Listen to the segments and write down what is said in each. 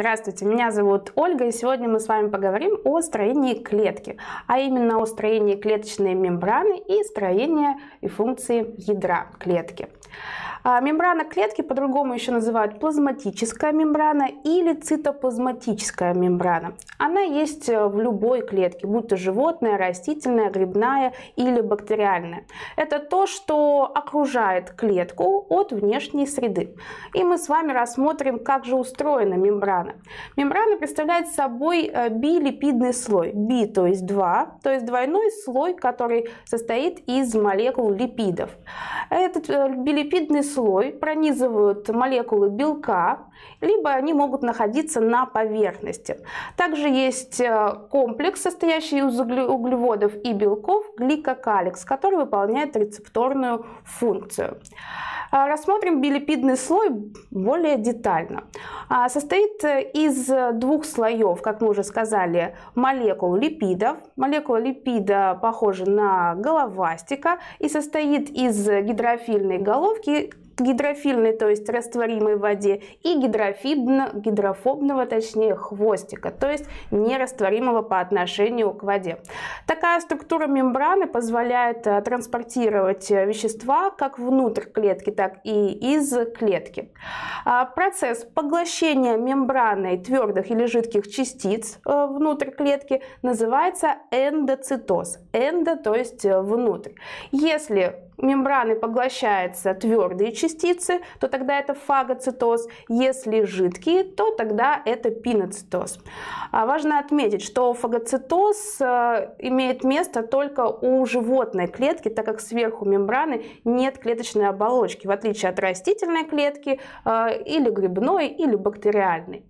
Здравствуйте, меня зовут Ольга, и сегодня мы с вами поговорим о строении клетки, а именно о строении клеточной мембраны и строении и функции ядра клетки. А, мембрана клетки по-другому еще называют плазматическая мембрана или цитоплазматическая мембрана. Она есть э, в любой клетке, будь то животная, растительная, грибная или бактериальная. Это то, что окружает клетку от внешней среды. И мы с вами рассмотрим, как же устроена мембрана. Мембрана представляет собой э, билипидный слой. Би, то есть 2, то есть двойной слой, который состоит из молекул липидов. Этот э, билипидный липидный слой пронизывают молекулы белка, либо они могут находиться на поверхности. Также есть э, комплекс, состоящий из углеводов и белков, гликокаликс, который выполняет рецепторную функцию. Э, рассмотрим билипидный слой более детально. А, состоит э, из двух слоев, как мы уже сказали, молекул липидов. Молекула липида похожа на головастика и состоит из гидрофильной головки гидрофильный, то есть растворимый в воде, и гидрофибно, гидрофобного, точнее, хвостика, то есть нерастворимого по отношению к воде. Такая структура мембраны позволяет э, транспортировать э, вещества как внутрь клетки, так и из клетки. А, процесс поглощения мембраной твердых или жидких частиц э, внутрь клетки называется эндоцитоз. Эндо, то есть внутрь. Если мембраны поглощаются твердые частицы, то тогда это фагоцитоз. Если жидкие, то тогда это пиноцитоз. А, важно отметить, что фагоцитоз э, имеет место только у животной клетки, так как сверху мембраны нет клеточной оболочки, в отличие от растительной клетки э, или грибной, или бактериальной.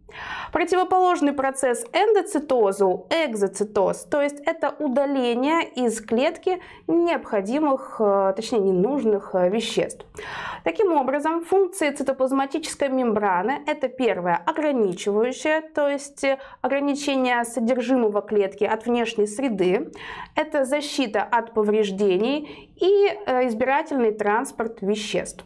Противоположный процесс эндоцитозу – экзоцитоз, то есть это удаление из клетки необходимых, э, точнее ненужных э, веществ. Таким образом, функции цитоплазматической мембраны – это первое – ограничивающее, то есть э, ограничение содержимого клетки от внешней среды, это защита от повреждений и избирательный транспорт веществ.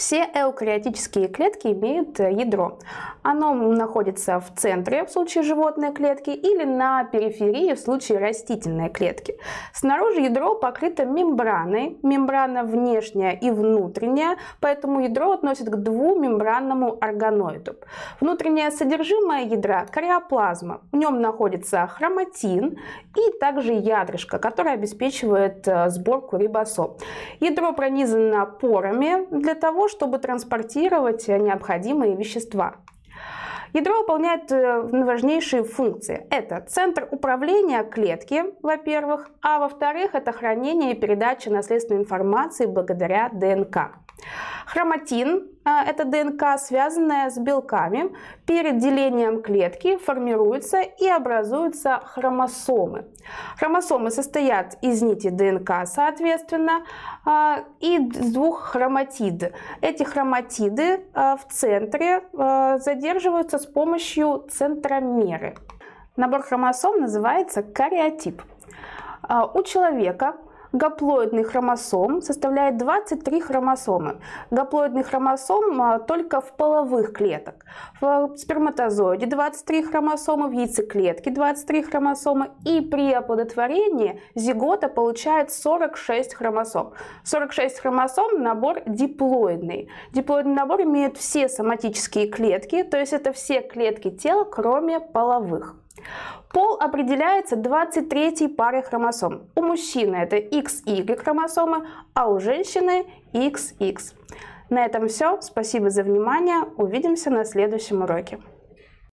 Все эукариотические клетки имеют э, ядро. Оно находится в центре в случае животной клетки или на периферии в случае растительной клетки. Снаружи ядро покрыто мембраной. Мембрана внешняя и внутренняя, поэтому ядро относят к двумембранному органоиду. Внутреннее содержимое ядра – кариоплазма. В нем находится хроматин и также ядрышко, которое обеспечивает э, сборку рибосом. Ядро пронизано порами для того, чтобы транспортировать э, необходимые вещества. Ядро выполняет э, важнейшие функции. Это центр управления клетки, во-первых, а во-вторых, это хранение и передача наследственной информации благодаря ДНК. Хроматин а, – это ДНК, связанная с белками. Перед делением клетки формируются и образуются хромосомы. Хромосомы состоят из нити ДНК, соответственно, а, и двух хроматид. Эти хроматиды а, в центре задерживаются с помощью центромеры. Набор хромосом называется кариотип. У человека Гаплоидный хромосом составляет 23 хромосомы. Гаплоидный хромосом а, только в половых клеток. В сперматозоиде 23 хромосомы, в яйцеклетке 23 хромосомы. И при оплодотворении зигота получает 46 хромосом. 46 хромосом – набор диплоидный. Диплоидный набор имеет все соматические клетки, то есть это все клетки тела, кроме половых. Пол определяется 23 парой хромосом. У мужчины это XY хромосомы, а у женщины XX. На этом все. Спасибо за внимание. Увидимся на следующем уроке.